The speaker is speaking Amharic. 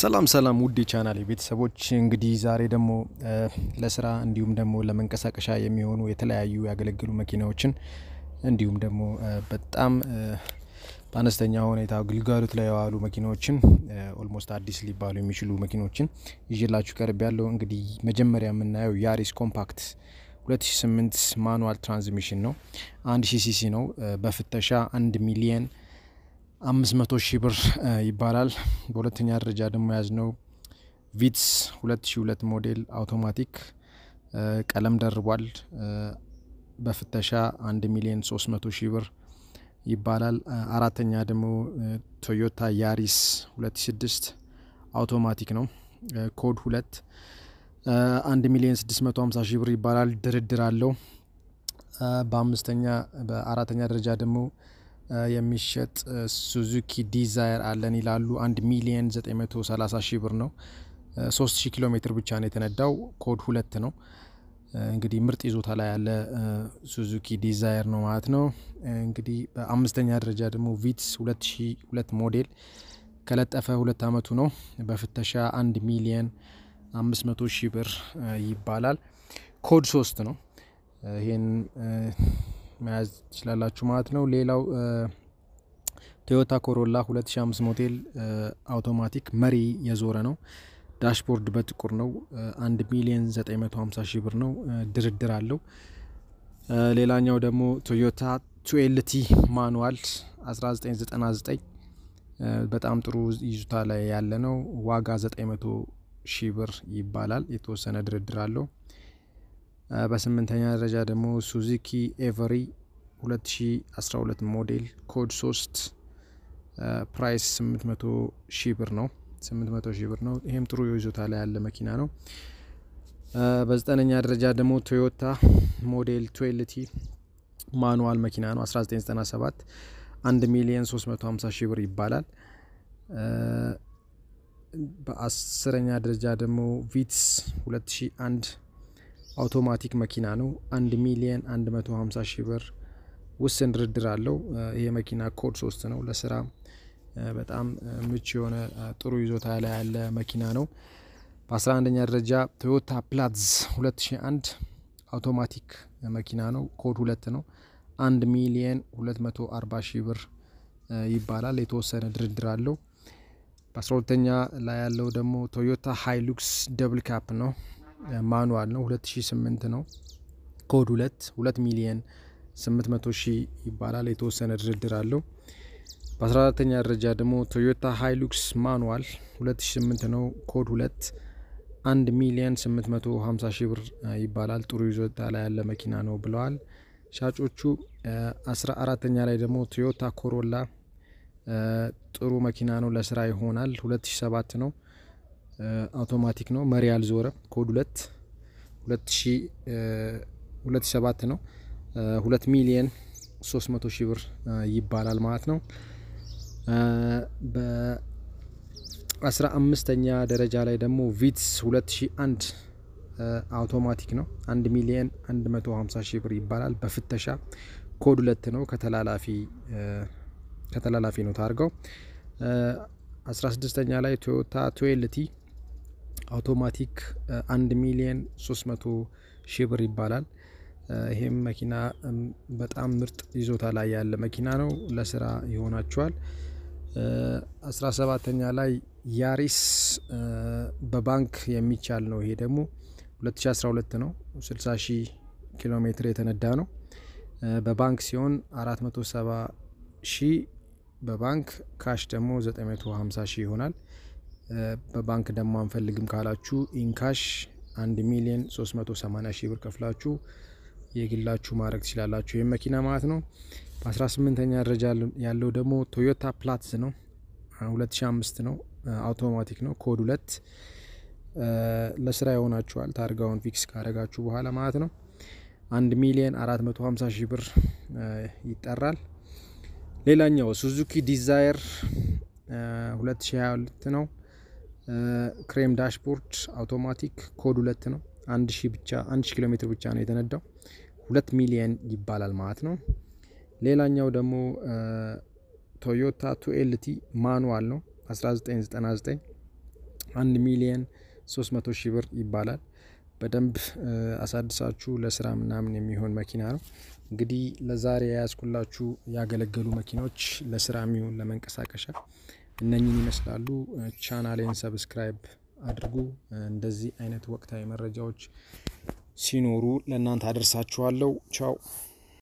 ሰላም ሰላም ውድ የቻናል ቤተሰቦች እንግዲህ ዛሬ ደግሞ ለስራ እንዲሁም ደግሞ ለመንቀሳቀሻ የሚሆኑ የተለያዩ ያገለግሉ መኪናዎችን እንዲሁም ደግሞ በጣም በአነስተኛ ሁኔታ ግልጋሎት ላይ የዋሉ መኪናዎችን ኦልሞስት አዲስ ሊባሉ የሚችሉ መኪናዎችን ይዤላችሁ ቀርብ ያለው እንግዲህ መጀመሪያ የምናየው ያሪስ ኮምፓክት 2008 ማኑዋል ትራንስሚሽን ነው። አንድ ሲሲሲ ሲሲ ነው። በፍተሻ አንድ ሚሊየን አምስት መቶ ሺህ ብር ይባላል። በሁለተኛ ደረጃ ደግሞ የያዝነው ቪትስ ሁለት ሺ ሁለት ሞዴል አውቶማቲክ ቀለም ደርቧል። በፍተሻ አንድ ሚሊዮን ሶስት መቶ ሺህ ብር ይባላል። አራተኛ ደግሞ ቶዮታ ያሪስ ሁለት ስድስት አውቶማቲክ ነው። ኮድ ሁለት አንድ ሚሊዮን ስድስት መቶ ሀምሳ ሺህ ብር ይባላል። ድርድር አለው። በአምስተኛ በአራተኛ ደረጃ ደግሞ የሚሸጥ ሱዙኪ ዲዛየር አለን ይላሉ። 1 ሚሊየን 930 ሺህ ብር ነው። 3000 ኪሎ ሜትር ብቻ ነው የተነዳው። ኮድ ሁለት ነው። እንግዲህ ምርጥ ይዞታ ላይ ያለ ሱዙኪ ዲዛየር ነው ማለት ነው። እንግዲህ በአምስተኛ ደረጃ ደግሞ ቪትስ 2002 ሞዴል ከለጠፈ ሁለት አመቱ ነው። በፍተሻ 1 ሚሊየን 500 ሺህ ብር ይባላል። ኮድ 3 ነው። ይሄን መያዝ ትችላላችሁ ማለት ነው። ሌላው ቶዮታ ኮሮላ 2005 ሞዴል አውቶማቲክ መሪ የዞረ ነው። ዳሽቦርድ በጥቁር ነው። 1 ሚሊዮን 950 ሺህ ብር ነው። ድርድር አለው። ሌላኛው ደግሞ ቶዮታ ቱኤልቲ ማኑዋል 1999 በጣም ጥሩ ይዞታ ላይ ያለ ነው። ዋጋ 900 ሺህ ብር ይባላል። የተወሰነ ድርድር አለው። በስምንተኛ ደረጃ ደግሞ ሱዚኪ ኤቨሪ 2012 ሞዴል ኮድ 3 ፕራይስ 800 ሺህ ብር ነው። 800 ብር ነው። ይሄም ጥሩ ይዞታ ላይ ያለ መኪና ነው። በዘጠነኛ ደረጃ ደግሞ ቶዮታ ሞዴል ቱዌልቲ ማኑዋል መኪና ነው 1997 1 ሚሊዮን 350 ሺህ ብር ይባላል። በአስረኛ ደረጃ ደግሞ ቪትስ 2001 አውቶማቲክ መኪና ነው። 1 ሚሊየን 150 ሺህ ብር ውስን ድርድር አለው። ይሄ መኪና ኮድ ሶስት ነው። ለስራ በጣም ምቹ የሆነ ጥሩ ይዞታ ላይ ያለ መኪና ነው። በ11ኛ ደረጃ ቶዮታ ፕላዝ 2001 አውቶማቲክ መኪና ነው። ኮድ 2 ነው። 1 ሚሊየን 240 ሺህ ብር ይባላል። የተወሰነ ድርድር አለው። በ12ተኛ ላይ ያለው ደግሞ ቶዮታ ሃይሉክስ ደብል ካፕ ነው። ማኑዋል ነው 2008 ነው ኮድ 2 2 ሚሊየን 800 ሺህ ይባላል። የተወሰነ ድርድር አለው። በ14ተኛ ደረጃ ደግሞ ቶዮታ ሃይሉክስ ማኑዋል 2008 ነው ኮድ 2 1 ሚሊየን 850 ሺህ ብር ይባላል። ጥሩ ይዞታ ላይ ያለ መኪና ነው ብለዋል ሻጮቹ። 14ተኛ ላይ ደግሞ ቶዮታ ኮሮላ ጥሩ መኪና ነው፣ ለስራ ይሆናል 2007 ነው አውቶማቲክ ነው። መሪ አልዞረም። ኮድ 2 2007 ነው። ሁለት ሚሊየን 300 ሺ ብር ይባላል ማለት ነው። በአስራ አምስተኛ ደረጃ ላይ ደግሞ ቪትስ አንድ አውቶማቲክ ነው። አንድ ሚሊየን ሀምሳ ሺ ብር ይባላል። በፍተሻ ኮድ ሁለት ነው። ከተላላፊ ከተላላፊ ነው ታርገው አስራ 16ኛ ላይ ቶዮታ ቱዌልቲ አውቶማቲክ አንድ ሚሊየን መቶ ሺህ ብር ይባላል። ይሄም መኪና በጣም ምርጥ ይዞታ ላይ ያለ መኪና ነው። ለስራ ይሆናችኋል አስራ ሰባተኛ ላይ ያሪስ በባንክ የሚቻል ነው። ይሄ ደግሞ 2012 ነው። 60 ሺህ ኪሎ ሜትር የተነዳ ነው። በባንክ ሲሆን 470 ሺህ በባንክ ካሽ ደግሞ 950 ሺህ ይሆናል። በባንክ ደግሞ አንፈልግም ካላችሁ ኢንካሽ 1 ሚሊዮን 380 ሺህ ብር ከፍላችሁ የግላችሁ ማድረግ ትችላላችሁ። ይህ መኪና ማለት ነው። በ18ኛ ደረጃ ያለው ደግሞ ቶዮታ ፕላትስ ነው። 2005 ነው። አውቶማቲክ ነው። ኮድ 2 ለስራ ይሆናችኋል። ታርጋውን ፊክስ ካደረጋችሁ በኋላ ማለት ነው። 1 ሚሊዮን 450 ሺህ ብር ይጠራል። ሌላኛው ሱዙኪ ዲዛይር 2022 ነው። ክሬም ዳሽቦርድ አውቶማቲክ ኮድ ሁለት ነው። አንድ ሺ ብቻ አንድ ሺ ኪሎ ሜትር ብቻ ነው የተነዳው። ሁለት ሚሊየን ይባላል ማለት ነው። ሌላኛው ደግሞ ቶዮታ ቱኤልቲ ማኑዋል ነው 1999 አንድ ሚሊየን 300 ሺህ ብር ይባላል። በደንብ አሳድሳችሁ ለስራ ምናምን የሚሆን መኪና ነው። እንግዲህ ለዛሬ የያዝኩላችሁ ያገለገሉ መኪናዎች ለስራ የሚሆን ለመንቀሳቀሻ እነኝን ይመስላሉ። ቻናሌን ሰብስክራይብ አድርጉ። እንደዚህ አይነት ወቅታዊ መረጃዎች ሲኖሩ ለእናንተ አደርሳችኋለሁ። ቻው